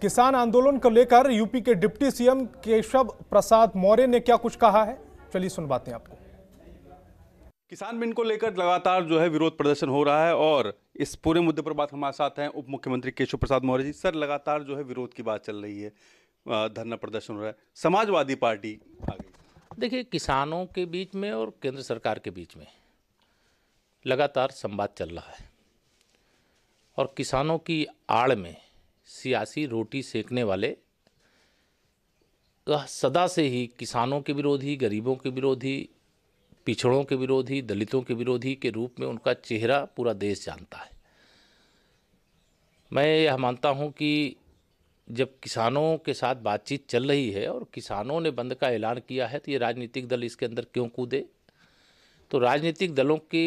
किसान आंदोलन को लेकर यूपी के डिप्टी सीएम केशव प्रसाद मौर्य ने क्या कुछ कहा है चलिए सुनवाते हैं आपको किसान बिन को लेकर लगातार जो है विरोध प्रदर्शन हो रहा है और इस पूरे मुद्दे पर बात हमारे साथ हैं उप मुख्यमंत्री केशव प्रसाद मौर्य जी सर लगातार जो है विरोध की बात चल रही है धरना प्रदर्शन हो रहा है समाजवादी पार्टी आ गई देखिए किसानों के बीच में और केंद्र सरकार के बीच में लगातार संवाद चल रहा है और किसानों की आड़ में सियासी रोटी सेकने वाले सदा से ही किसानों के विरोधी गरीबों के विरोधी पिछड़ों के विरोधी दलितों के विरोधी के रूप में उनका चेहरा पूरा देश जानता है मैं यह मानता हूं कि जब किसानों के साथ बातचीत चल रही है और किसानों ने बंद का ऐलान किया है तो ये राजनीतिक दल इसके अंदर क्यों कूदे तो राजनीतिक दलों के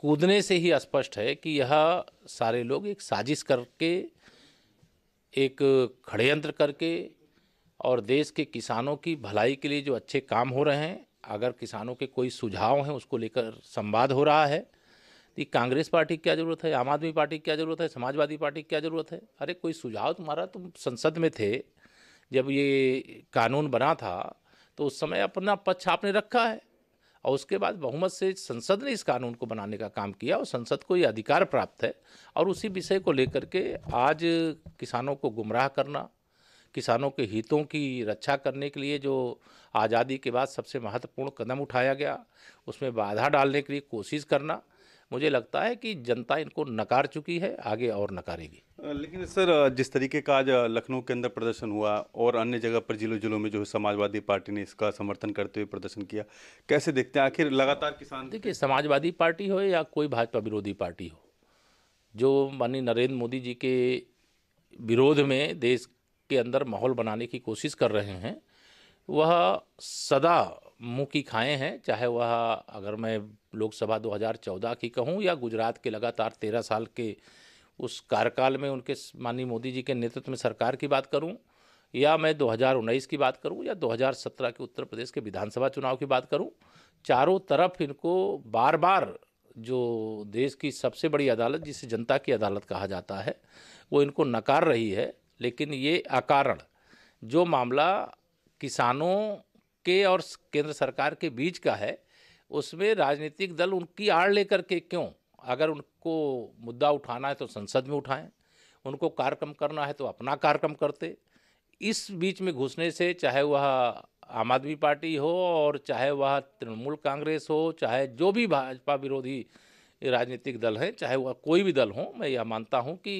कूदने से ही स्पष्ट है कि यह सारे लोग एक साजिश करके एक यंत्र करके और देश के किसानों की भलाई के लिए जो अच्छे काम हो रहे हैं अगर किसानों के कोई सुझाव हैं उसको लेकर संवाद हो रहा है कि तो कांग्रेस पार्टी की क्या ज़रूरत है आम आदमी पार्टी की क्या ज़रूरत है समाजवादी पार्टी की क्या ज़रूरत है अरे कोई सुझाव तुम्हारा तुम संसद में थे जब ये कानून बना था तो उस समय अपना पक्ष आपने रखा है और उसके बाद बहुमत से संसद ने इस कानून को बनाने का काम किया और संसद को ये अधिकार प्राप्त है और उसी विषय को लेकर के आज किसानों को गुमराह करना किसानों के हितों की रक्षा करने के लिए जो आज़ादी के बाद सबसे महत्वपूर्ण कदम उठाया गया उसमें बाधा डालने के लिए कोशिश करना मुझे लगता है कि जनता इनको नकार चुकी है आगे और नकारेगी लेकिन सर जिस तरीके का आज लखनऊ के अंदर प्रदर्शन हुआ और अन्य जगह पर जिलों जिलों में जो है समाजवादी पार्टी ने इसका समर्थन करते हुए प्रदर्शन किया कैसे देखते हैं आखिर लगातार किसान देखिए समाजवादी पार्टी हो या कोई भाजपा विरोधी पार्टी हो जो माननीय नरेंद्र मोदी जी के विरोध में देश के अंदर माहौल बनाने की कोशिश कर रहे हैं वह सदा मुँह की खाएँ हैं चाहे वह अगर मैं लोकसभा 2014 की कहूँ या गुजरात के लगातार तेरह साल के उस कार्यकाल में उनके माननीय मोदी जी के नेतृत्व में सरकार की बात करूँ या मैं 2019 की बात करूं या 2017 के उत्तर प्रदेश के विधानसभा चुनाव की बात करूं चारों तरफ इनको बार बार जो देश की सबसे बड़ी अदालत जिसे जनता की अदालत कहा जाता है वो इनको नकार रही है लेकिन ये अकारण जो मामला किसानों के और केंद्र सरकार के बीच का है उसमें राजनीतिक दल उनकी आड़ लेकर के क्यों अगर उनको मुद्दा उठाना है तो संसद में उठाएं उनको कार्यक्रम करना है तो अपना कार्यक्रम करते इस बीच में घुसने से चाहे वह आम आदमी पार्टी हो और चाहे वह तृणमूल कांग्रेस हो चाहे जो भी भाजपा विरोधी राजनीतिक दल हैं चाहे वह कोई भी दल हो मैं यह मानता हूँ कि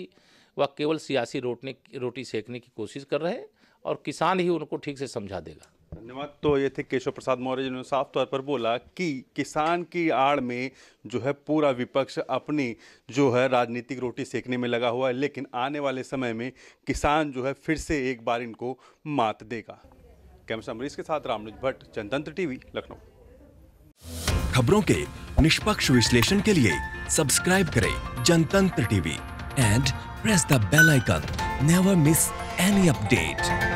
वह केवल सियासी रोटने रोटी सेकने की कोशिश कर रहे हैं और किसान ही उनको ठीक से समझा देगा धन्यवाद तो ये थे केशव प्रसाद मौर्य जिन्होंने साफ तौर पर बोला कि किसान की आड़ में जो है पूरा विपक्ष अपनी जो है राजनीतिक रोटी सेकने में लगा हुआ है लेकिन आने वाले समय में किसान जो है फिर से एक बार इनको मात देगा कैमरा अमरीश के साथ रामनुज भट्ट जनतंत्र टीवी लखनऊ खबरों के निष्पक्ष विश्लेषण के लिए सब्सक्राइब करें Jantantra TV and press the bell icon never miss any update